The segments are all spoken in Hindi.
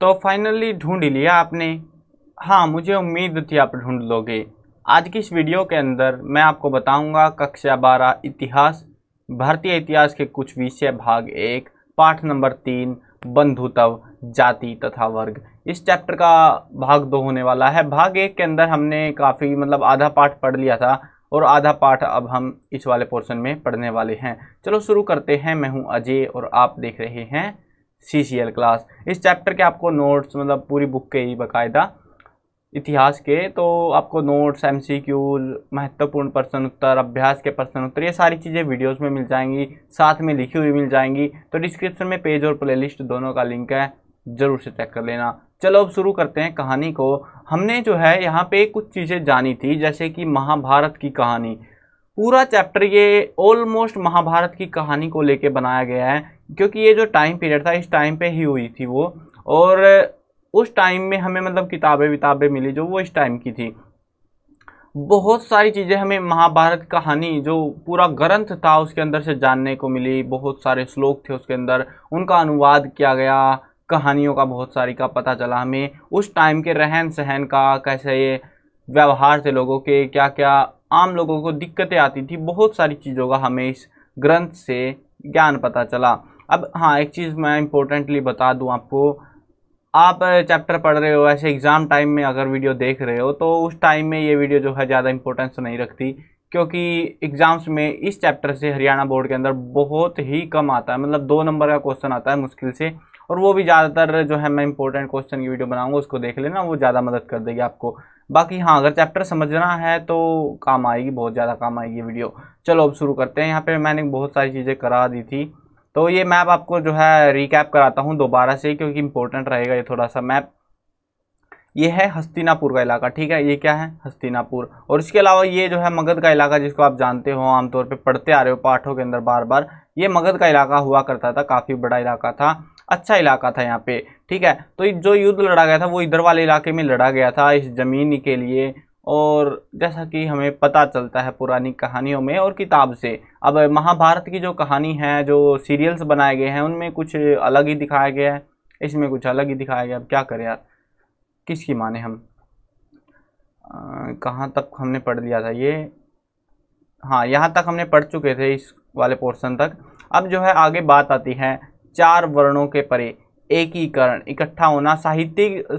तो फाइनली ढूंढ लिया आपने हाँ मुझे उम्मीद थी आप ढूंढ लोगे आज की इस वीडियो के अंदर मैं आपको बताऊंगा कक्षा बारह इतिहास भारतीय इतिहास के कुछ विषय भाग एक पाठ नंबर तीन बंधुत्व जाति तथा वर्ग इस चैप्टर का भाग दो होने वाला है भाग एक के अंदर हमने काफ़ी मतलब आधा पाठ पढ़ लिया था और आधा पाठ अब हम इस वाले पोर्शन में पढ़ने वाले हैं चलो शुरू करते हैं मैं हूं अजय और आप देख रहे हैं सी सी एल क्लास इस चैप्टर के आपको नोट्स मतलब पूरी बुक के ही बाकायदा इतिहास के तो आपको नोट्स एम सी क्यू महत्वपूर्ण प्रश्न उत्तर अभ्यास के प्रश्न उत्तर ये सारी चीज़ें वीडियोस में मिल जाएंगी साथ में लिखी हुई मिल जाएंगी तो डिस्क्रिप्शन में पेज और प्लेलिस्ट दोनों का लिंक है ज़रूर से चेक कर लेना चलो अब शुरू करते हैं कहानी को हमने जो है यहाँ पे कुछ चीज़ें जानी थी जैसे कि महाभारत की कहानी पूरा चैप्टर ये ऑलमोस्ट महाभारत की कहानी को लेके बनाया गया है क्योंकि ये जो टाइम पीरियड था इस टाइम पे ही हुई थी वो और उस टाइम में हमें मतलब किताबें विताबें मिली जो वो इस टाइम की थी बहुत सारी चीज़ें हमें महाभारत कहानी जो पूरा ग्रंथ था उसके अंदर से जानने को मिली बहुत सारे श्लोक थे उसके अंदर उनका अनुवाद किया गया कहानियों का बहुत सारी का पता चला हमें उस टाइम के रहन सहन का कैसे ये व्यवहार थे लोगों के क्या क्या आम लोगों को दिक्कतें आती थी बहुत सारी चीज़ों का हमें इस ग्रंथ से ज्ञान पता चला अब हाँ एक चीज़ मैं इम्पोर्टेंटली बता दूँ आपको आप चैप्टर पढ़ रहे हो ऐसे एग्ज़ाम टाइम में अगर वीडियो देख रहे हो तो उस टाइम में ये वीडियो जो है ज़्यादा इंपॉर्टेंस नहीं रखती क्योंकि एग्ज़ाम्स में इस चैप्टर से हरियाणा बोर्ड के अंदर बहुत ही कम आता है मतलब दो नंबर का क्वेश्चन आता है मुश्किल से और वो भी ज़्यादातर जो है मैं इंपॉर्टेंट क्वेश्चन की वीडियो बनाऊंगा उसको देख लेना वो ज़्यादा मदद कर देगी आपको बाकी हाँ अगर चैप्टर समझना है तो काम आएगी बहुत ज़्यादा काम आएगी वीडियो चलो अब शुरू करते हैं यहाँ पर मैंने बहुत सारी चीज़ें करा दी थी तो ये मैप आपको जो है रिकैप कराता हूँ दोबारा से क्योंकि इम्पोर्टेंट रहेगा ये थोड़ा सा मैप ये है हस्तिनापुर का इलाका ठीक है ये क्या है हस्तिनापुर और इसके अलावा ये जो है मगध का इलाका जिसको आप जानते हो आमतौर पे पढ़ते आ रहे हो पाठों के अंदर बार बार ये मगध का इलाका हुआ करता था काफ़ी बड़ा इलाका था अच्छा इलाका था यहाँ पे ठीक है तो जो युद्ध लड़ा गया था वो इधर वाले इलाके में लड़ा गया था इस ज़मीन के लिए और जैसा कि हमें पता चलता है पुरानी कहानियों में और किताब से अब महाभारत की जो कहानी है जो सीरियल्स बनाए गए हैं उनमें कुछ अलग ही दिखाया गया है इसमें कुछ अलग ही दिखाया गया अब क्या करें यार किसकी माने हम कहाँ तक हमने पढ़ लिया था ये हाँ यहाँ तक हमने पढ़ चुके थे इस वाले पोर्शन तक अब जो है आगे बात आती है चार वर्णों के परे एकीकरण इकट्ठा होना साहित्यिक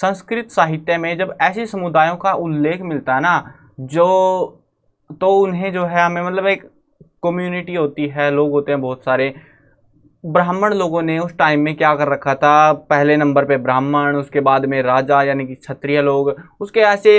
संस्कृत साहित्य में जब ऐसे समुदायों का उल्लेख मिलता है ना जो तो उन्हें जो है हमें मतलब एक कम्युनिटी होती है लोग होते हैं बहुत सारे ब्राह्मण लोगों ने उस टाइम में क्या कर रखा था पहले नंबर पे ब्राह्मण उसके बाद में राजा यानी कि क्षत्रिय लोग उसके ऐसे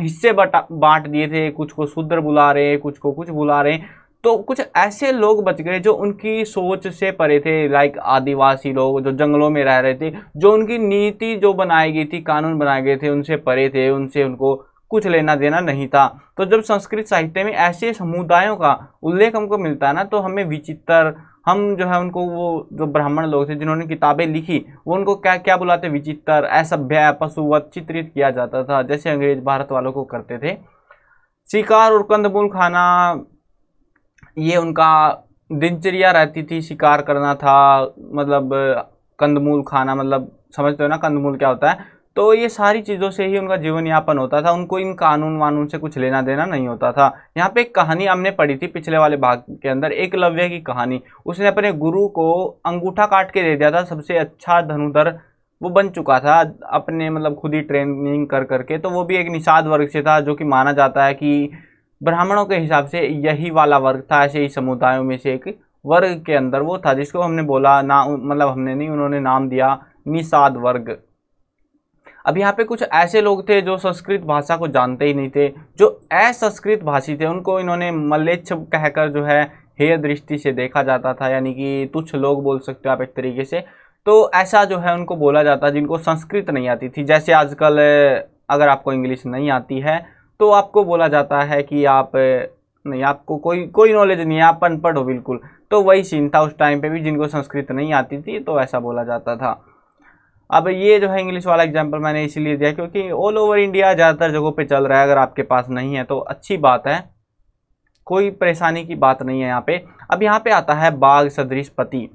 हिस्से बांट दिए थे कुछ को शूद्र बुला रहे कुछ को कुछ बुला रहे हैं तो कुछ ऐसे लोग बच गए जो उनकी सोच से परे थे लाइक आदिवासी लोग जो जंगलों में रह रहे थे जो उनकी नीति जो बनाई गई थी कानून बनाए गए थे उनसे परे थे उनसे उनको कुछ लेना देना नहीं था तो जब संस्कृत साहित्य में ऐसे समुदायों का उल्लेख हमको मिलता है ना तो हमें विचित्र हम जो है उनको वो जो ब्राह्मण लोग थे जिन्होंने किताबें लिखी वो उनको क्या क्या बुलाते विचित्र असभ्य पशुवत चित्रित किया जाता था जैसे अंग्रेज भारत वालों को करते थे शिकार और कंदमूल खाना ये उनका दिनचर्या रहती थी शिकार करना था मतलब कंदमूल खाना मतलब समझते हो ना कंदमूल क्या होता है तो ये सारी चीज़ों से ही उनका जीवन यापन होता था उनको इन कानून वानून से कुछ लेना देना नहीं होता था यहाँ पे एक कहानी हमने पढ़ी थी पिछले वाले भाग के अंदर एक लव्य की कहानी उसने अपने गुरु को अंगूठा काट के दे दिया था सबसे अच्छा धनुधर वो बन चुका था अपने मतलब खुद ही ट्रेनिंग कर करके तो वो भी एक निषाद वर्ग से था जो कि माना जाता है कि ब्राह्मणों के हिसाब से यही वाला वर्ग था ऐसे ही समुदायों में से एक वर्ग के अंदर वो था जिसको हमने बोला ना मतलब हमने नहीं उन्होंने नाम दिया निषाद वर्ग अब यहाँ पे कुछ ऐसे लोग थे जो संस्कृत भाषा को जानते ही नहीं थे जो असंस्कृत भाषी थे उनको इन्होंने मल्लेच्छ कहकर जो है हेय दृष्टि से देखा जाता था यानी कि तुच्छ लोग बोल सकते हो आप एक तरीके से तो ऐसा जो है उनको बोला जाता जिनको संस्कृत नहीं आती थी जैसे आजकल अगर आपको इंग्लिश नहीं आती है तो आपको बोला जाता है कि आप नहीं आपको कोई कोई नॉलेज नहीं है आप अनपढ़ हो बिल्कुल तो वही सीन था उस टाइम पे भी जिनको संस्कृत नहीं आती थी तो ऐसा बोला जाता था अब ये जो है इंग्लिश वाला एग्जाम्पल मैंने इसीलिए दिया क्योंकि ऑल ओवर इंडिया ज़्यादातर जगहों पे चल रहा है अगर आपके पास नहीं है तो अच्छी बात है कोई परेशानी की बात नहीं है यहाँ पे अब यहाँ पे आता है बाघ सदृश पति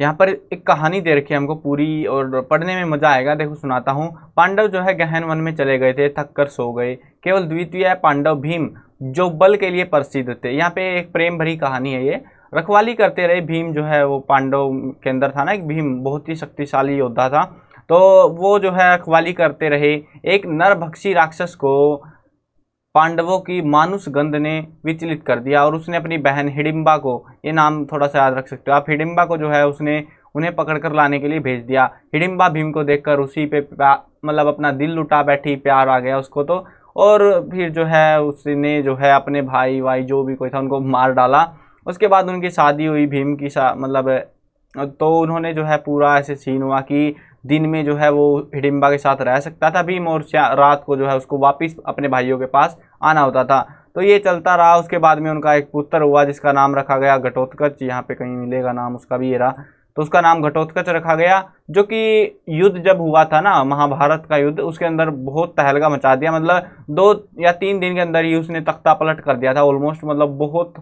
यहाँ पर एक कहानी दे रखी है हमको पूरी और पढ़ने में मज़ा आएगा देखो सुनाता हूँ पांडव जो है गहन वन में चले गए थे थक कर सो गए केवल द्वितीय पांडव भीम जो बल के लिए प्रसिद्ध थे यहाँ पे एक प्रेम भरी कहानी है ये रखवाली करते रहे भीम जो है वो पांडव के अंदर था ना एक भीम बहुत ही शक्तिशाली योद्धा था तो वो जो है रखवाली करते रहे एक नरभक्षी राक्षस को पांडवों की मानुष गंध ने विचलित कर दिया और उसने अपनी बहन हिडिम्बा को ये नाम थोड़ा सा याद रख सकते हो आप हिडिम्बा को जो है उसने उन्हें पकड़कर लाने के लिए भेज दिया हिडिम्बा भीम को देखकर उसी पे मतलब अपना दिल लुटा बैठी प्यार आ गया उसको तो और फिर जो है उसने जो है अपने भाई वाई जो भी कोई था उनको मार डाला उसके बाद उनकी शादी हुई भीम की मतलब तो उन्होंने जो है पूरा ऐसे सीन हुआ कि दिन में जो है वो हिडिम्बा के साथ रह सकता था भीम और रात को जो है उसको वापस अपने भाइयों के पास आना होता था तो ये चलता रहा उसके बाद में उनका एक पुत्र हुआ जिसका नाम रखा गया घटोत्कच यहाँ पे कहीं मिलेगा नाम उसका भी ये रहा तो उसका नाम घटोत्कच रखा गया जो कि युद्ध जब हुआ था ना महाभारत का युद्ध उसके अंदर बहुत तहलका मचा दिया मतलब दो या तीन दिन के अंदर ही उसने तख्ता पलट कर दिया था ऑलमोस्ट मतलब बहुत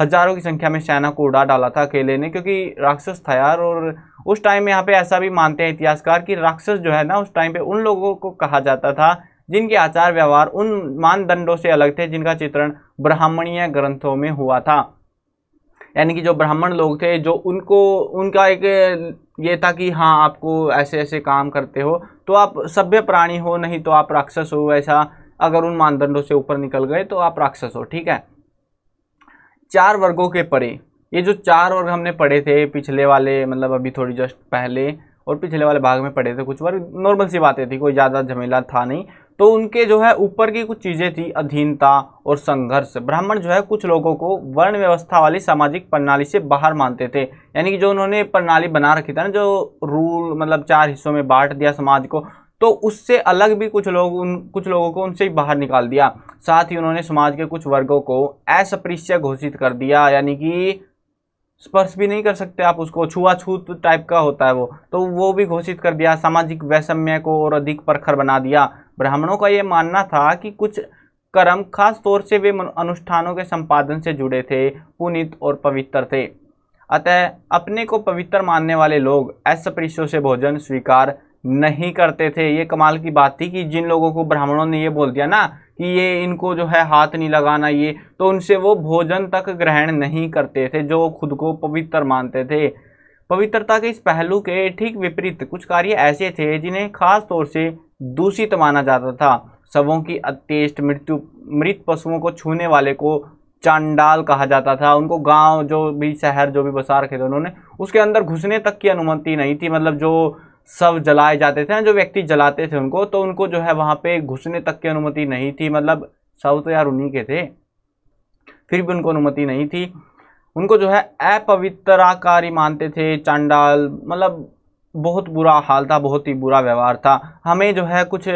हजारों की संख्या में सेना को उड़ा डाला था अकेले ने क्योंकि राक्षस था यार और उस टाइम में यहाँ पे ऐसा भी मानते हैं इतिहासकार कि राक्षस जो है ना उस टाइम पे उन लोगों को कहा जाता था जिनके आचार व्यवहार उन मानदंडों से अलग थे जिनका चित्रण ब्राह्मणीय ग्रंथों में हुआ था यानी कि जो ब्राह्मण लोग थे जो उनको उनका एक ये था कि हाँ आपको ऐसे ऐसे काम करते हो तो आप सभ्य प्राणी हो नहीं तो आप राक्षस हो ऐसा अगर उन मानदंडों से ऊपर निकल गए तो आप राक्षस हो ठीक है चार वर्गों के परे ये जो चार वर्ग हमने पढ़े थे पिछले वाले मतलब अभी थोड़ी जस्ट पहले और पिछले वाले भाग में पढ़े थे कुछ वर्ग नॉर्मल सी बातें थी कोई ज़्यादा झमेला था नहीं तो उनके जो है ऊपर की कुछ चीज़ें थी अधीनता और संघर्ष ब्राह्मण जो है कुछ लोगों को वर्ण व्यवस्था वाली सामाजिक प्रणाली से बाहर मानते थे यानी कि जो उन्होंने प्रणाली बना रखी था ना जो रूल मतलब चार हिस्सों में बांट दिया समाज को तो उससे अलग भी कुछ लोग उन कुछ लोगों को उनसे बाहर निकाल दिया साथ ही उन्होंने समाज के कुछ वर्गों को अस्पृश्य घोषित कर दिया यानी कि स्पर्श भी नहीं कर सकते आप उसको छुआछूत टाइप का होता है वो तो वो भी घोषित कर दिया सामाजिक वैषम्य को और अधिक प्रखर बना दिया ब्राह्मणों का ये मानना था कि कुछ कर्म खास तौर से वे अनुष्ठानों के संपादन से जुड़े थे पुनित और पवित्र थे अतः अपने को पवित्र मानने वाले लोग अस्पृश्यों से भोजन स्वीकार नहीं करते थे ये कमाल की बात थी कि जिन लोगों को ब्राह्मणों ने ये बोल दिया ना कि ये इनको जो है हाथ नहीं लगाना ये तो उनसे वो भोजन तक ग्रहण नहीं करते थे जो खुद को पवित्र मानते थे पवित्रता के इस पहलू के ठीक विपरीत कुछ कार्य ऐसे थे जिन्हें खास तौर से दूषित माना जाता था शवों की अत्येष्ट मृत्यु मृत पशुओं को छूने वाले को चांडाल कहा जाता था उनको गांव जो भी शहर जो भी बसा रखे थे उन्होंने उसके अंदर घुसने तक की अनुमति नहीं थी मतलब जो सब जलाए जाते थे जो व्यक्ति जलाते थे उनको तो उनको जो है वहाँ पे घुसने तक की अनुमति नहीं थी मतलब सब तो यार उन्हीं के थे फिर भी उनको अनुमति नहीं थी उनको जो है अपवित्राकारी मानते थे चांडाल मतलब बहुत बुरा हाल था बहुत ही बुरा व्यवहार था हमें जो है कुछ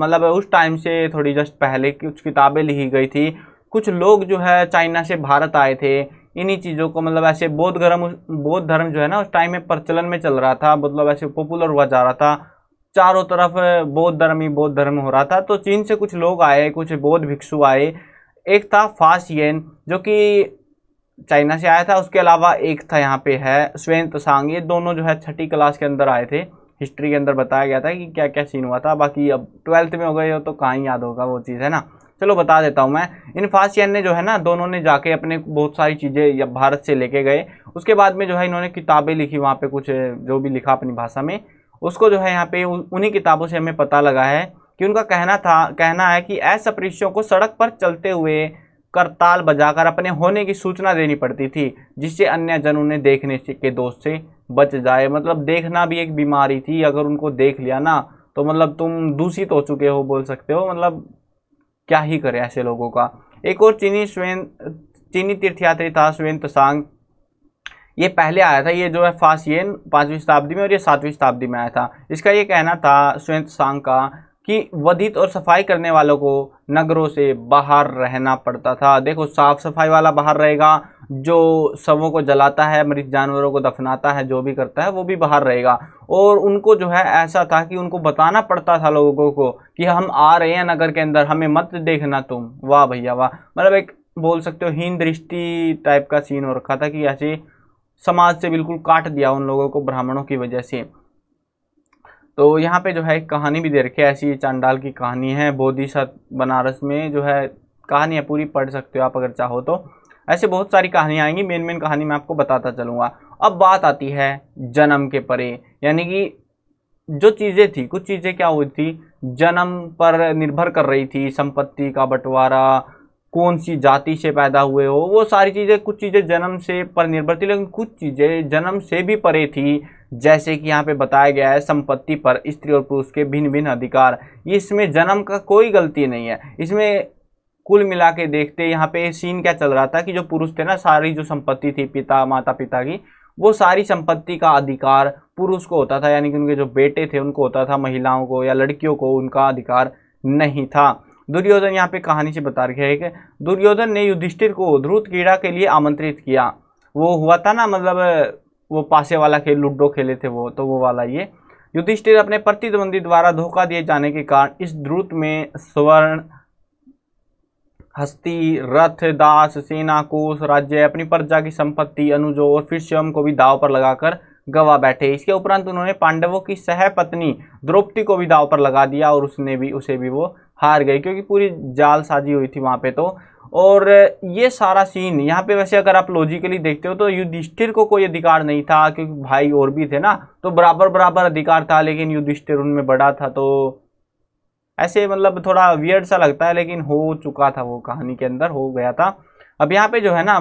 मतलब उस टाइम से थोड़ी जस्ट पहले कुछ किताबें लिखी गई थी कुछ लोग जो है चाइना से भारत आए थे इन्हीं चीज़ों को मतलब ऐसे बौद्ध धर्म बौद्ध धर्म जो है ना उस टाइम में प्रचलन में चल रहा था मतलब ऐसे पॉपुलर हुआ जा रहा था चारों तरफ बौद्ध धर्म ही बौद्ध धर्म हो रहा था तो चीन से कुछ लोग आए कुछ बौद्ध भिक्षु आए एक था फासियन जो कि चाइना से आया था उसके अलावा एक था यहाँ पे है स्वेन तसांग ये दोनों जो है छठी क्लास के अंदर आए थे हिस्ट्री के अंदर बताया गया था कि क्या क्या सीन हुआ था बाकी अब ट्वेल्थ में हो गए हो तो कहाँ याद होगा वो चीज़ है ना चलो बता देता हूँ मैं इन फासियन ने जो है ना दोनों ने जाके अपने बहुत सारी चीज़ें भारत से लेके गए उसके बाद में जो है इन्होंने किताबें लिखी वहाँ पे कुछ जो भी लिखा अपनी भाषा में उसको जो है यहाँ पे उन्हीं किताबों से हमें पता लगा है कि उनका कहना था कहना है कि असपृश्यों को सड़क पर चलते हुए करताल बजाकर अपने होने की सूचना देनी पड़ती थी जिससे अन्य जन उन्हें देखने के दोष से बच जाए मतलब देखना भी एक बीमारी थी अगर उनको देख लिया ना तो मतलब तुम दूषित हो चुके हो बोल सकते हो मतलब क्या ही करें ऐसे लोगों का एक और चीनी स्वेन चीनी तीर्थयात्री था स्वेन तसांग ये पहले आया था ये जो है फासियन पाँचवीं शताब्दी में और ये सातवीं शताब्दी में आया था इसका ये कहना था स्वेन तसांग का कि वधित और सफाई करने वालों को नगरों से बाहर रहना पड़ता था देखो साफ़ सफाई वाला बाहर रहेगा जो सबों को जलाता है मरीज जानवरों को दफनाता है जो भी करता है वो भी बाहर रहेगा और उनको जो है ऐसा था कि उनको बताना पड़ता था लोगों को कि हम आ रहे हैं नगर के अंदर हमें मत देखना तुम वाह भैया वाह मतलब एक बोल सकते हो हीन दृष्टि टाइप का सीन हो रखा था कि ऐसे समाज से बिल्कुल काट दिया उन लोगों को ब्राह्मणों की वजह से तो यहाँ पे जो है कहानी भी दे रखी है ऐसी चांडाल की कहानी है बोधिसत बनारस में जो है कहानी है पूरी पढ़ सकते हो आप अगर चाहो तो ऐसे बहुत सारी कहानियाँ आएंगी मेन मेन कहानी मैं आपको बताता चलूँगा अब बात आती है जन्म के परे यानी कि जो चीज़ें थी कुछ चीज़ें क्या हुई थी जन्म पर निर्भर कर रही थी संपत्ति का बंटवारा कौन सी जाति से पैदा हुए हो वो सारी चीज़ें कुछ चीज़ें जन्म से पर निर्भर थी लेकिन कुछ चीज़ें जन्म से भी परे थी जैसे कि यहाँ पे बताया गया है संपत्ति पर स्त्री और पुरुष के भिन्न भिन्न अधिकार इसमें जन्म का कोई गलती नहीं है इसमें कुल मिला के देखते यहाँ पे सीन क्या चल रहा था कि जो पुरुष थे ना सारी जो संपत्ति थी पिता माता पिता की वो सारी संपत्ति का अधिकार पुरुष को होता था यानी कि उनके जो बेटे थे उनको होता था महिलाओं को या लड़कियों को उनका अधिकार नहीं था दुर्योधन यहाँ पे कहानी से बता रखे है कि दुर्योधन ने युधिष्ठिर को ध्रुत क्रीड़ा के लिए आमंत्रित किया वो हुआ था ना मतलब वो पासे वाला खेल लूडो खेले थे वो तो वो वाला ये युधिष्ठिर अपने प्रतिद्वंदी द्वारा धोखा दिए जाने के कारण इस द्रुत में स्वर्ण हस्ती रथ दास सेना कोष राज्य अपनी प्रजा की संपत्ति अनुजो और फिर स्वयं को भी दाव पर लगाकर गवा बैठे इसके उपरांत उन्होंने पांडवों की सहपत्नी द्रौपदी को भी दाव पर लगा दिया और उसने भी उसे भी वो हार गई क्योंकि पूरी जालसाजी हुई थी वहाँ पे तो और ये सारा सीन यहाँ पे वैसे अगर आप लॉजिकली देखते हो तो युधिष्ठिर को कोई अधिकार नहीं था क्योंकि भाई और भी थे ना तो बराबर बराबर अधिकार था लेकिन युधिष्ठिर उनमें बड़ा था तो ऐसे मतलब थोड़ा वियर्ड सा लगता है लेकिन हो चुका था वो कहानी के अंदर हो गया था अब यहाँ पे जो है ना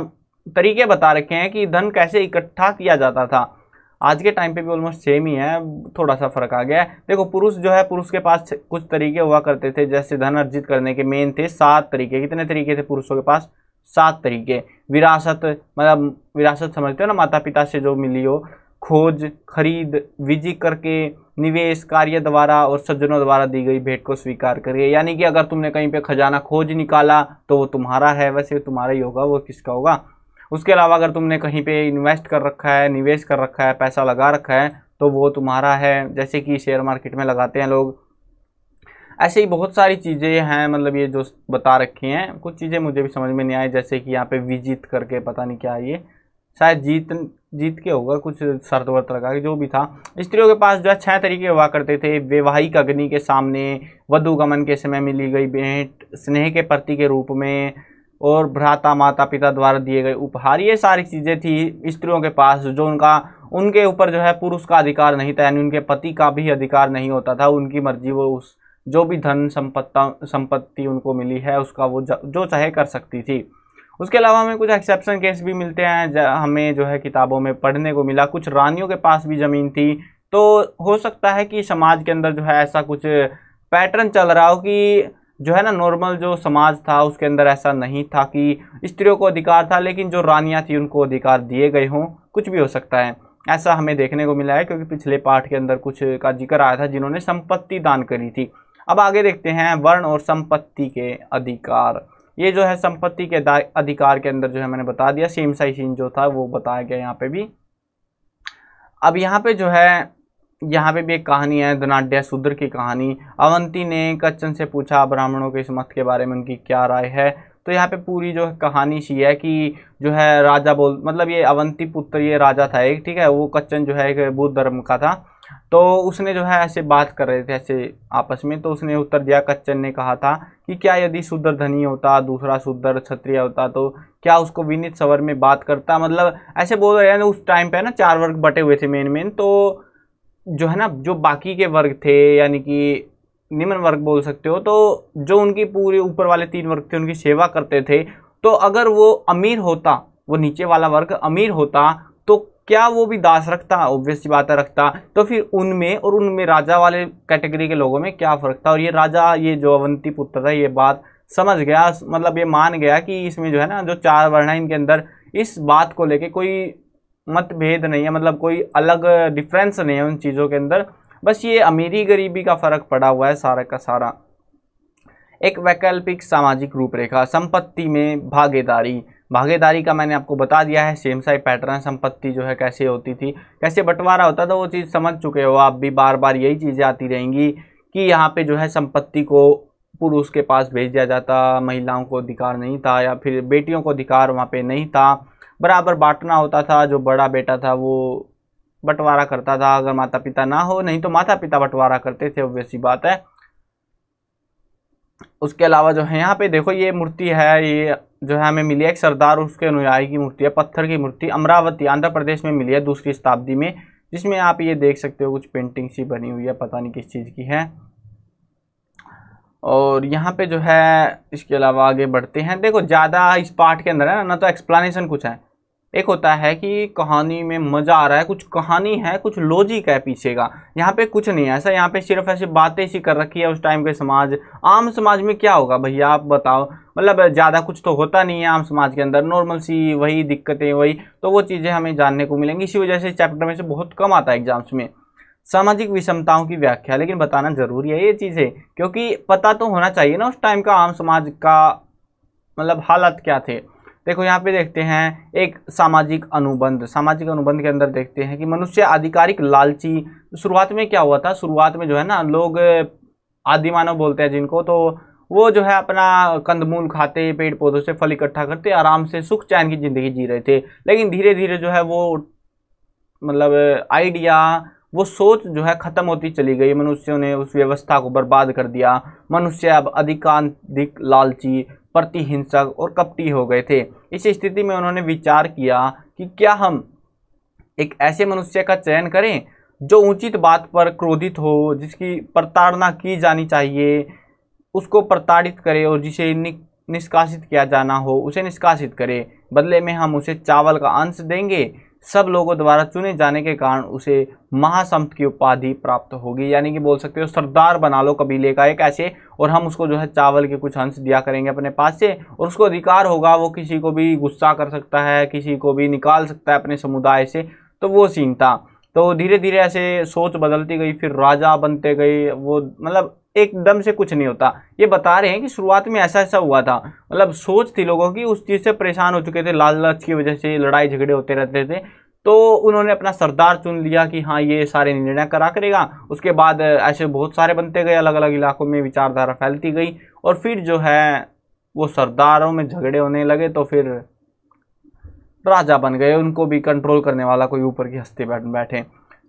तरीके बता रखे हैं कि धन कैसे इकट्ठा किया जाता था आज के टाइम पे भी ऑलमोस्ट सेम ही है थोड़ा सा फर्क आ गया है देखो पुरुष जो है पुरुष के पास कुछ तरीके हुआ करते थे जैसे धन अर्जित करने के मेन थे सात तरीके कितने तरीके थे पुरुषों के पास सात तरीके विरासत मतलब विरासत समझते हो ना माता पिता से जो मिली हो खोज खरीद विजी करके निवेश कार्य द्वारा और सज्जनों द्वारा दी गई भेंट को स्वीकार करिए यानी कि अगर तुमने कहीं पे खजाना खोज निकाला तो वो तुम्हारा है वैसे तुम्हारा ही होगा वो किसका होगा उसके अलावा अगर तुमने कहीं पे इन्वेस्ट कर रखा है निवेश कर रखा है पैसा लगा रखा है तो वो तुम्हारा है जैसे कि शेयर मार्केट में लगाते हैं लोग ऐसे ही बहुत सारी चीज़ें हैं मतलब ये जो बता रखी हैं कुछ चीज़ें मुझे भी समझ में नहीं आई जैसे कि यहाँ पे विजीत करके पता नहीं क्या ये शायद जीत जीत के होगा कुछ शर्त वर्त लगा के जो भी था स्त्रियों के पास जो है छः तरीके हुआ करते थे वैवाहिक अग्नि के सामने वधु गमन के समय मिली गई भेंट स्नेह के प्रति के रूप में और भ्राता माता पिता द्वारा दिए गए उपहार ये सारी चीज़ें थी स्त्रियों के पास जो उनका उनके ऊपर जो है पुरुष का अधिकार नहीं था यानी उनके पति का भी अधिकार नहीं होता था उनकी मर्जी वो उस जो भी धन संपत्ता संपत्ति उनको मिली है उसका वो जो चाहे कर सकती थी उसके अलावा हमें कुछ एक्सेप्शन केस भी मिलते हैं हमें जो है किताबों में पढ़ने को मिला कुछ रानियों के पास भी ज़मीन थी तो हो सकता है कि समाज के अंदर जो है ऐसा कुछ पैटर्न चल रहा हो कि जो है ना नॉर्मल जो समाज था उसके अंदर ऐसा नहीं था कि स्त्रियों को अधिकार था लेकिन जो रानियाँ थी उनको अधिकार दिए गए हों कुछ भी हो सकता है ऐसा हमें देखने को मिला है क्योंकि पिछले पाठ के अंदर कुछ का जिक्र आया था जिन्होंने संपत्ति दान करी थी अब आगे देखते हैं वर्ण और संपत्ति के अधिकार ये जो है संपत्ति के अधिकार के अंदर जो है मैंने बता दिया सेम साइज जो था वो बताया गया यहाँ पे भी अब यहाँ पे जो है यहाँ पे भी एक कहानी है धनाढ़ शूद्र की कहानी अवंती ने कच्चन से पूछा ब्राह्मणों के इस मत के बारे में उनकी क्या राय है तो यहाँ पे पूरी जो कहानी सी है कि जो है राजा बोल मतलब ये अवंती पुत्र ये राजा था एक ठीक है वो कच्चन जो है एक बुद्ध धर्म का था तो उसने जो है ऐसे बात कर रहे थे ऐसे आपस में तो उसने उत्तर दिया कच्चन ने कहा था कि क्या यदि शूद्र धनी होता दूसरा शूद्र क्षत्रिय होता तो क्या उसको विनित सवर में बात करता मतलब ऐसे बोल रहे हैं उस टाइम पे ना चार वर्ग बटे हुए थे मेन मेन तो जो है ना जो बाकी के वर्ग थे यानी कि निम्न वर्ग बोल सकते हो तो जो उनकी पूरे ऊपर वाले तीन वर्ग थे उनकी सेवा करते थे तो अगर वो अमीर होता वो नीचे वाला वर्ग अमीर होता तो क्या वो भी दास रखता ऑब्वियस सी बात है रखता तो फिर उनमें और उनमें राजा वाले कैटेगरी के लोगों में क्या फ़र्क था और ये राजा ये जो अवंती पुत्र था ये बात समझ गया मतलब ये मान गया कि इसमें जो है ना जो चार वर्ण है इनके अंदर इस बात को लेके कोई मतभेद नहीं है मतलब कोई अलग डिफरेंस नहीं है उन चीज़ों के अंदर बस ये अमीरी गरीबी का फ़र्क पड़ा हुआ है सारा का सारा एक वैकल्पिक सामाजिक रूपरेखा संपत्ति में भागीदारी भागीदारी का मैंने आपको बता दिया है सेम साइड पैटर्न संपत्ति जो है कैसे होती थी कैसे बंटवारा होता था वो चीज़ समझ चुके हो आप भी बार बार यही चीज़ें आती रहेंगी कि यहाँ पे जो है संपत्ति को पुरुष के पास भेज दिया जाता महिलाओं को अधिकार नहीं था या फिर बेटियों को अधिकार वहाँ पर नहीं था बराबर बांटना होता था जो बड़ा बेटा था वो बंटवारा करता था अगर माता पिता ना हो नहीं तो माता पिता बंटवारा करते थे ऑब्वियस बात है उसके अलावा जो है यहाँ पे देखो ये मूर्ति है ये जो है हमें मिली है एक सरदार उसके अनुयायी की मूर्ति है पत्थर की मूर्ति अमरावती आंध्र प्रदेश में मिली है दूसरी शताब्दी में जिसमें आप ये देख सकते हो कुछ पेंटिंग सी बनी हुई है पता नहीं किस चीज़ की है और यहाँ पे जो है इसके अलावा आगे बढ़ते हैं देखो ज़्यादा इस पार्ट के अंदर है ना ना तो एक्सप्लेनेशन कुछ है एक होता है कि कहानी में मज़ा आ रहा है कुछ कहानी है कुछ लॉजिक है पीछे का यहाँ पे कुछ नहीं है ऐसा यहाँ पे सिर्फ ऐसे बातें सी कर रखी है उस टाइम के समाज आम समाज में क्या होगा भैया आप बताओ मतलब ज़्यादा कुछ तो होता नहीं है आम समाज के अंदर नॉर्मल सी वही दिक्कतें वही तो वो चीज़ें हमें जानने को मिलेंगी इसी वजह से चैप्टर में से बहुत कम आता है एग्जाम्स में सामाजिक विषमताओं की व्याख्या लेकिन बताना जरूरी है ये चीज़ें क्योंकि पता तो होना चाहिए ना उस टाइम का आम समाज का मतलब हालत क्या थे देखो यहाँ पे देखते हैं एक सामाजिक अनुबंध सामाजिक अनुबंध के अंदर देखते हैं कि मनुष्य आधिकारिक लालची शुरुआत में क्या हुआ था शुरुआत में जो है ना लोग आदि मानव बोलते हैं जिनको तो वो जो है अपना कंदमूल खाते पेड़ पौधों से फल इकट्ठा करते आराम से सुख चैन की ज़िंदगी जी रहे थे लेकिन धीरे धीरे जो है वो मतलब आइडिया वो सोच जो है ख़त्म होती चली गई मनुष्यों ने उस व्यवस्था को बर्बाद कर दिया मनुष्य अब अधिकांधिक लालची प्रतिहिंसक और कपटी हो गए थे इस स्थिति में उन्होंने विचार किया कि क्या हम एक ऐसे मनुष्य का चयन करें जो उचित बात पर क्रोधित हो जिसकी प्रताड़ना की जानी चाहिए उसको प्रताड़ित करे और जिसे निष्कासित किया जाना हो उसे निष्कासित करे बदले में हम उसे चावल का अंश देंगे सब लोगों द्वारा चुने जाने के कारण उसे महासंत की उपाधि प्राप्त होगी यानी कि बोल सकते हो सरदार बना लो कबीले का एक ऐसे और हम उसको जो है चावल के कुछ हंस दिया करेंगे अपने पास से और उसको अधिकार होगा वो किसी को भी गुस्सा कर सकता है किसी को भी निकाल सकता है अपने समुदाय से तो वो सीन था तो धीरे धीरे ऐसे सोच बदलती गई फिर राजा बनते गए वो मतलब एकदम से कुछ नहीं होता ये बता रहे हैं कि शुरुआत में ऐसा ऐसा हुआ था मतलब सोच थी लोगों की उस चीज़ से परेशान हो चुके थे लाल लच की वजह से लड़ाई झगड़े होते रहते थे तो उन्होंने अपना सरदार चुन लिया कि हाँ ये सारे निर्णय करा करेगा उसके बाद ऐसे बहुत सारे बनते गए अलग अलग इलाकों में विचारधारा फैलती गई और फिर जो है वो सरदारों में झगड़े होने लगे तो फिर राजा बन गए उनको भी कंट्रोल करने वाला कोई ऊपर की हस्ती बैठ बैठे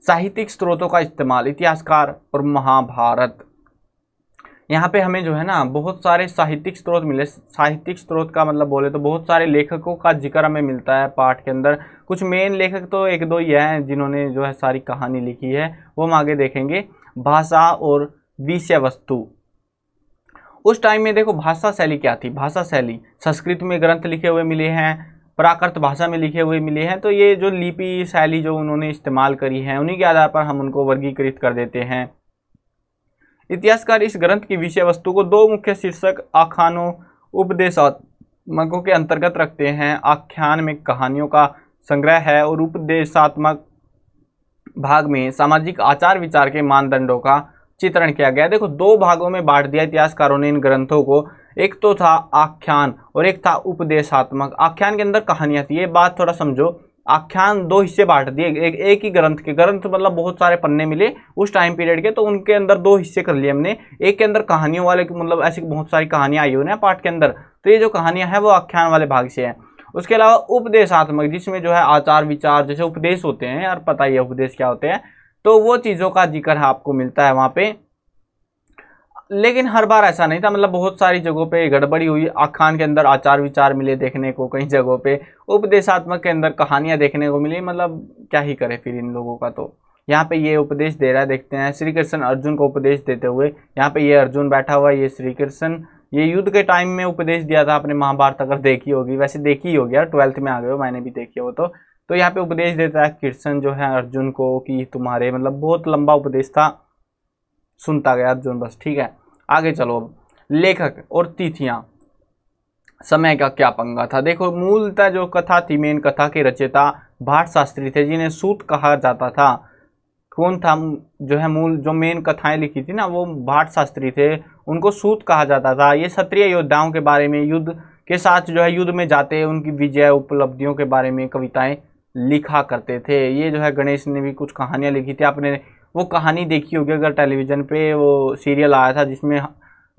साहित्यिक स्रोतों का इस्तेमाल इतिहासकार और महाभारत यहाँ पे हमें जो है ना बहुत सारे साहित्यिक स्रोत मिले साहित्यिक स्रोत का मतलब बोले तो बहुत सारे लेखकों का जिक्र हमें मिलता है पाठ के अंदर कुछ मेन लेखक तो एक दो ही हैं जिन्होंने जो है सारी कहानी लिखी है वो हम आगे देखेंगे भाषा और विषय वस्तु उस टाइम में देखो भाषा शैली क्या थी भाषा शैली संस्कृत में ग्रंथ लिखे हुए मिले हैं प्राकृत भाषा में लिखे हुए मिले हैं तो ये जो लिपि शैली जो उन्होंने इस्तेमाल करी है उन्हीं के आधार पर हम उनको वर्गीकृत कर देते हैं इतिहासकार इस ग्रंथ की विषय वस्तु को दो मुख्य शीर्षक आख्यानों उपदेशात्मकों के अंतर्गत रखते हैं आख्यान में कहानियों का संग्रह है और उपदेशात्मक भाग में सामाजिक आचार विचार के मानदंडों का चित्रण किया गया देखो दो भागों में बांट दिया इतिहासकारों ने इन ग्रंथों को एक तो था आख्यान और एक था उपदेशात्मक आख्यान के अंदर कहानियाँ थी ये बात थोड़ा समझो आख्यान दो हिस्से बांट दिए एक, एक ही ग्रंथ के ग्रंथ मतलब बहुत सारे पन्ने मिले उस टाइम पीरियड के तो उनके अंदर दो हिस्से कर लिए हमने एक के अंदर कहानियों वाले मतलब ऐसी बहुत सारी कहानियाँ आई हुई हैं पाठ के अंदर तो ये जो कहानियाँ हैं वो आख्यान वाले भाग से हैं उसके अलावा उपदेशात्मक जिसमें जो है आचार विचार जैसे उपदेश होते हैं यार पता ही है उपदेश क्या होते हैं तो वो चीज़ों का जिक्र आपको मिलता है वहाँ पर लेकिन हर बार ऐसा नहीं था मतलब बहुत सारी जगहों पे गड़बड़ी हुई आखान के अंदर आचार विचार मिले देखने को कई जगहों पे उपदेशात्मक के अंदर कहानियाँ देखने को मिली मतलब क्या ही करे फिर इन लोगों का तो यहाँ पे ये उपदेश दे रहा है देखते हैं श्री कृष्ण अर्जुन को उपदेश देते हुए यहाँ पे ये अर्जुन बैठा हुआ है ये श्री कृष्ण ये युद्ध के टाइम में उपदेश दिया था अपने महाभारत अगर देखी होगी वैसे देखी होगी यार ट्वेल्थ में आ गए हो मैंने भी देखी हो तो तो यहाँ पे उपदेश देता है कृष्ण जो है अर्जुन को कि तुम्हारे मतलब बहुत लंबा उपदेश था सुनता गया अर्जुन बस ठीक है आगे चलो अब लेखक और तिथियाँ समय का क्या पंगा था देखो मूलतः जो कथा थी मेन कथा के रचयिता भाट शास्त्री थे जिन्हें सूत कहा जाता था कौन था जो है मूल जो मेन कथाएं लिखी थी ना वो भाट शास्त्री थे उनको सूत कहा जाता था ये क्षत्रिय योद्धाओं के बारे में युद्ध के साथ जो है युद्ध में जाते उनकी विजय उपलब्धियों के बारे में कविताएं लिखा करते थे ये जो है गणेश ने भी कुछ कहानियां लिखी थी अपने वो कहानी देखी होगी अगर टेलीविज़न पे वो सीरियल आया था जिसमें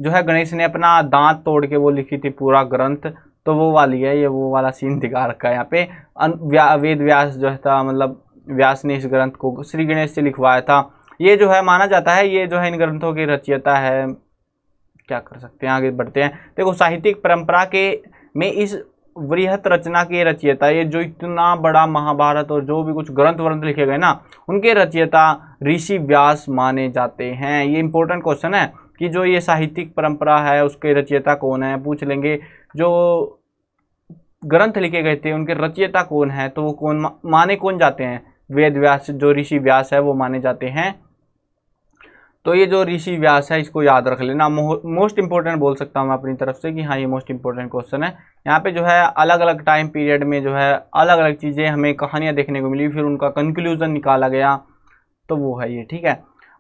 जो है गणेश ने अपना दांत तोड़ के वो लिखी थी पूरा ग्रंथ तो वो वाली है ये वो वाला सीन दिखा रखा है यहाँ पे व्या, वेद व्यास जो है था मतलब व्यास ने इस ग्रंथ को श्री गणेश से लिखवाया था ये जो है माना जाता है ये जो है इन ग्रंथों की रचयता है क्या कर सकते हैं आगे बढ़ते हैं देखो साहित्यिक परंपरा के में इस वृहत रचना के रचयिता ये जो इतना बड़ा महाभारत और जो भी कुछ ग्रंथ व्रंथ लिखे गए ना उनके रचयिता ऋषि व्यास माने जाते हैं ये इंपॉर्टेंट क्वेश्चन है कि जो ये साहित्यिक परंपरा है उसके रचयिता कौन है पूछ लेंगे जो ग्रंथ लिखे गए थे उनके रचयिता कौन है तो वो कौन माने कौन जाते हैं वेद व्यास जो ऋषि व्यास है वो माने जाते हैं तो ये जो ऋषि व्यास है इसको याद रख लेना मोस्ट इंपॉर्टेंट बोल सकता हूँ मैं अपनी तरफ से कि हाँ ये मोस्ट इंपॉर्टेंट क्वेश्चन है यहाँ पे जो है अलग अलग टाइम पीरियड में जो है अलग अलग चीज़ें हमें कहानियाँ देखने को मिली फिर उनका कंक्लूजन निकाला गया तो वो है ये ठीक है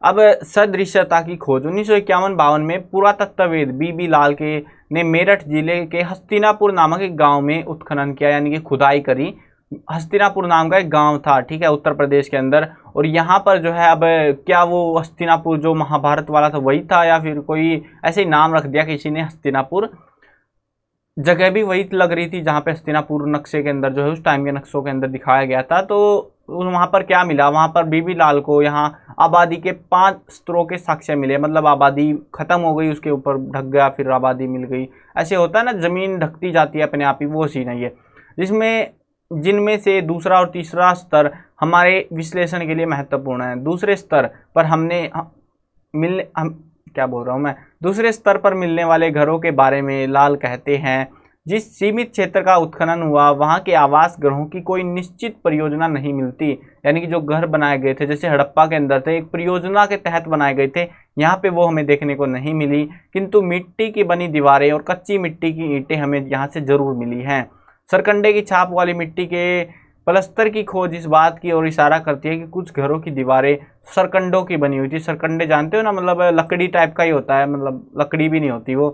अब सदृश्यता की खोज उन्नीस सौ इक्यावन बावन में पुरातत्ववेद बी बी लाल के ने मेरठ जिले के हस्तिनापुर नामक एक गाँव में उत्खनन किया यानी कि खुदाई करी हस्तिनापुर नाम का एक गांव था ठीक है उत्तर प्रदेश के अंदर और यहाँ पर जो है अब क्या वो हस्तिनापुर जो महाभारत वाला था वही था या फिर कोई ऐसे ही नाम रख दिया किसी ने हस्तिनापुर जगह भी वही लग रही थी जहाँ पे हस्तिनापुर नक्शे के अंदर जो है उस टाइम के नक्शों के अंदर दिखाया गया था तो वहाँ पर क्या मिला वहाँ पर बीबी लाल को यहाँ आबादी के पांच स्तरों के साक्ष्य मिले मतलब आबादी ख़त्म हो गई उसके ऊपर ढक गया फिर आबादी मिल गई ऐसे होता है ना ज़मीन ढकती जाती है अपने आप ही वो सीन है ये जिसमें जिनमें से दूसरा और तीसरा स्तर हमारे विश्लेषण के लिए महत्वपूर्ण है दूसरे स्तर पर हमने मिलने हम क्या बोल रहा हूँ मैं दूसरे स्तर पर मिलने वाले घरों के बारे में लाल कहते हैं जिस सीमित क्षेत्र का उत्खनन हुआ वहाँ के आवास ग्रहों की कोई निश्चित परियोजना नहीं मिलती यानी कि जो घर बनाए गए थे जैसे हड़प्पा के अंदर थे एक परियोजना के तहत बनाए गए थे यहाँ पे वो हमें देखने को नहीं मिली किंतु मिट्टी की बनी दीवारें और कच्ची मिट्टी की ईंटें हमें यहाँ से ज़रूर मिली हैं सरकंडे की छाप वाली मिट्टी के प्लस्तर की खोज इस बात की ओर इशारा करती है कि कुछ घरों की दीवारें सरकंडों की बनी हुई थी सरकंडे जानते हो ना मतलब लकड़ी टाइप का ही होता है मतलब लकड़ी भी नहीं होती वो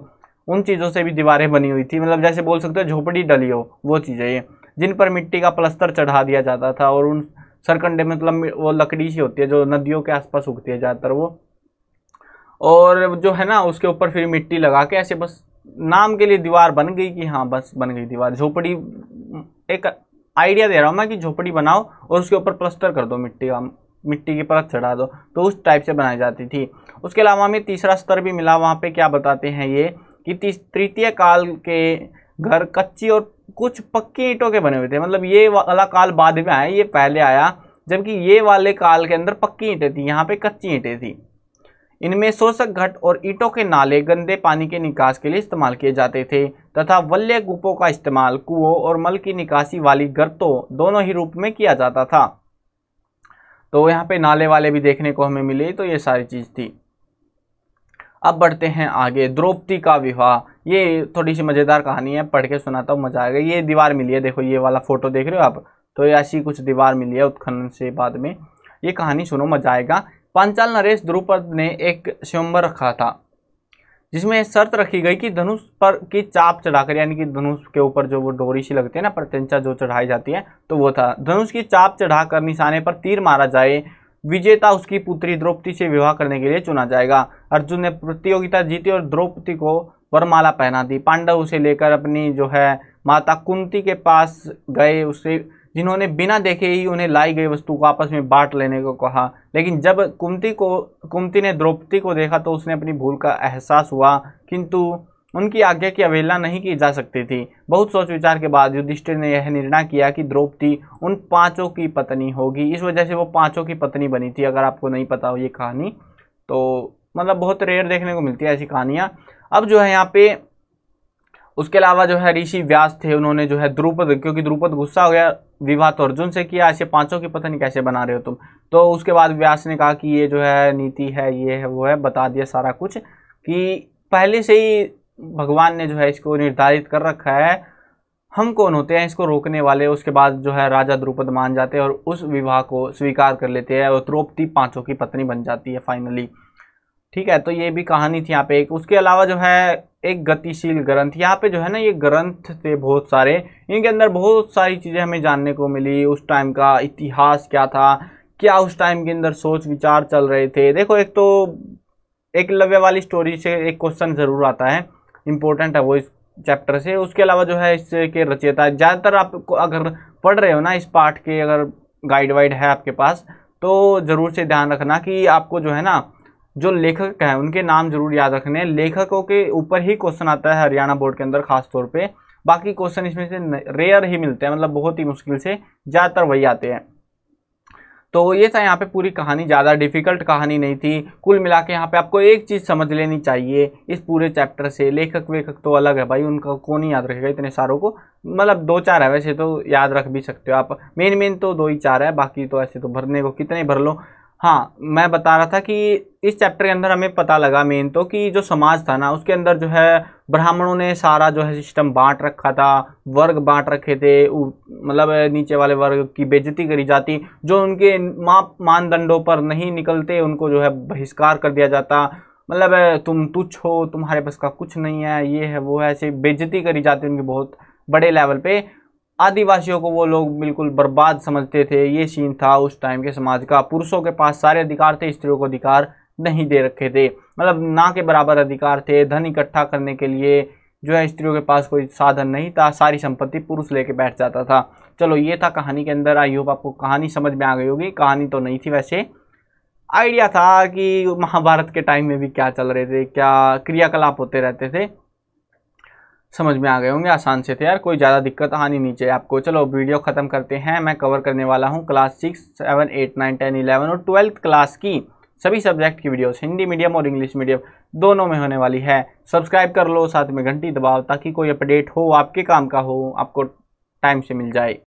उन चीज़ों से भी दीवारें बनी हुई थी मतलब जैसे बोल सकते हो झोपड़ी डली हो वो चीज़ें ये जिन पर मिट्टी का प्लस्तर चढ़ा दिया जाता था और उन सरकंडे मतलब वो लकड़ी सी होती है जो नदियों के आसपास उगती है ज़्यादातर वो और जो है ना उसके ऊपर फिर मिट्टी लगा के ऐसे बस नाम के लिए दीवार बन गई कि हाँ बस बन गई दीवार झोपड़ी एक आइडिया दे रहा हूँ मैं कि झोपड़ी बनाओ और उसके ऊपर प्लस्तर कर दो मिट्टी का मिट्टी की परत चढ़ा दो तो उस टाइप से बनाई जाती थी उसके अलावा हमें तीसरा स्तर भी मिला वहाँ पे क्या बताते हैं ये कि तृतीय काल के घर कच्ची और कुछ पक्की ईंटों के बने हुए थे मतलब ये वाला काल बाद में आया ये पहले आया जबकि ये वाले काल के अंदर पक्की ईंटें थी यहाँ पे कच्ची ईंटें थी इनमें शोषक घट और ईटों के नाले गंदे पानी के निकास के लिए इस्तेमाल किए जाते थे तथा वल्य गुपों का इस्तेमाल कुओं और मल की निकासी वाली गर्तों दोनों ही रूप में किया जाता था तो यहाँ पे नाले वाले भी देखने को हमें मिले तो ये सारी चीज़ थी अब बढ़ते हैं आगे द्रौपदी का विवाह ये थोड़ी सी मज़ेदार कहानी है पढ़ के सुनाता हूँ मज़ा आएगा ये दीवार मिली है देखो ये वाला फ़ोटो देख रहे हो आप तो ऐसी कुछ दीवार मिली है उत्खनन से बाद में ये कहानी सुनो मज़ा आएगा पांचाल नरेश द्रुपद ने एक स्वयंवर रखा था जिसमें शर्त रखी गई कि धनुष पर की चाप चढ़ाकर यानी कि धनुष के ऊपर जो वो डोरी सी लगती है ना प्रत्यंचा जो चढ़ाई जाती है तो वो था धनुष की चाप चढ़ाकर निशाने पर तीर मारा जाए विजेता उसकी पुत्री द्रौपदी से विवाह करने के लिए चुना जाएगा अर्जुन ने प्रतियोगिता जीती और द्रौपदी को वरमाला पहना दी पांडव उसे लेकर अपनी जो है माता कुंती के पास गए उसे जिन्होंने बिना देखे ही उन्हें लाई गई वस्तु को आपस में बांट लेने को कहा लेकिन जब कुंती को कुंती ने द्रौपदी को देखा तो उसने अपनी भूल का एहसास हुआ किंतु उनकी आज्ञा की अवहेलना नहीं की जा सकती थी बहुत सोच विचार के बाद युधिष्ठिर ने यह निर्णय किया कि द्रौपदी उन पांचों की पत्नी होगी इस वजह से वो पांचों की पत्नी बनी थी अगर आपको नहीं पता हो ये कहानी तो मतलब बहुत रेयर देखने को मिलती है ऐसी कहानियाँ अब जो है यहाँ पे उसके अलावा जो है ऋषि व्यास थे उन्होंने जो है द्रुपद क्योंकि द्रुपद गुस्सा हो गया विवाह तो अर्जुन से किया ऐसे पांचों की पत्नी कैसे बना रहे हो तुम तो उसके बाद व्यास ने कहा कि ये जो है नीति है ये है वो है बता दिया सारा कुछ कि पहले से ही भगवान ने जो है इसको निर्धारित कर रखा है हम कौन होते हैं इसको रोकने वाले उसके बाद जो है राजा द्रुपद मान जाते हैं और उस विवाह को स्वीकार कर लेते हैं और द्रौपदी पांचों की पत्नी बन जाती है फाइनली ठीक है तो ये भी कहानी थी यहाँ पे एक उसके अलावा जो है एक गतिशील ग्रंथ यहाँ पे जो है ना ये ग्रंथ थे बहुत सारे इनके अंदर बहुत सारी चीज़ें हमें जानने को मिली उस टाइम का इतिहास क्या था क्या उस टाइम के अंदर सोच विचार चल रहे थे देखो एक तो एक लव्य वाली स्टोरी से एक क्वेश्चन ज़रूर आता है इम्पोर्टेंट है वो इस चैप्टर से उसके अलावा जो है इसके रचयिता ज़्यादातर आप अगर पढ़ रहे हो ना इस पाठ के अगर गाइड वाइड है आपके पास तो ज़रूर से ध्यान रखना कि आपको जो है ना जो लेखक हैं उनके नाम जरूर याद रखने लेखकों के ऊपर ही क्वेश्चन आता है हरियाणा बोर्ड के अंदर खास तौर पे बाकी क्वेश्चन इसमें से रेयर ही मिलते हैं मतलब बहुत ही मुश्किल से ज़्यादातर वही आते हैं तो ये था यहाँ पे पूरी कहानी ज़्यादा डिफिकल्ट कहानी नहीं थी कुल मिला के यहाँ पर आपको एक चीज़ समझ लेनी चाहिए इस पूरे चैप्टर से लेखक वेखक तो अलग है भाई उनका कौन ही याद रखेगा इतने सारों को मतलब दो चार है वैसे तो याद रख भी सकते हो आप मेन मेन तो दो ही चार है बाकी तो ऐसे तो भरने को कितने भर लो हाँ मैं बता रहा था कि इस चैप्टर के अंदर हमें पता लगा मेन तो कि जो समाज था ना उसके अंदर जो है ब्राह्मणों ने सारा जो है सिस्टम बांट रखा था वर्ग बांट रखे थे मतलब नीचे वाले वर्ग की बेजती करी जाती जो उनके माप मानदंडों पर नहीं निकलते उनको जो है बहिष्कार कर दिया जाता मतलब तुम तुच्छ हो तुम्हारे पास का कुछ नहीं है ये है वो है ऐसे बेजती करी जाती उनकी बहुत बड़े लेवल पर आदिवासियों को वो लोग बिल्कुल बर्बाद समझते थे ये सीन था उस टाइम के समाज का पुरुषों के पास सारे अधिकार थे स्त्रियों को अधिकार नहीं दे रखे थे मतलब ना के बराबर अधिकार थे धन इकट्ठा करने के लिए जो है स्त्रियों के पास कोई साधन नहीं था सारी संपत्ति पुरुष लेके बैठ जाता था चलो ये था कहानी के अंदर आई होप आपको कहानी समझ में आ गई होगी कहानी तो नहीं थी वैसे आइडिया था कि महाभारत के टाइम में भी क्या चल रहे थे क्या क्रियाकलाप होते रहते थे समझ में आ गए होंगे आसान से थे तो यार कोई ज़्यादा दिक्कत आनी नहीं चाहिए आपको चलो वीडियो ख़त्म करते हैं मैं कवर करने वाला हूँ class six seven eight nine ten eleven और ट्वेल्थ क्लास की सभी सब्जेक्ट की वीडियोस हिंदी मीडियम और इंग्लिश मीडियम दोनों में होने वाली है सब्सक्राइब कर लो साथ में घंटी दबाओ ताकि कोई अपडेट हो आपके काम का हो आपको टाइम से मिल जाए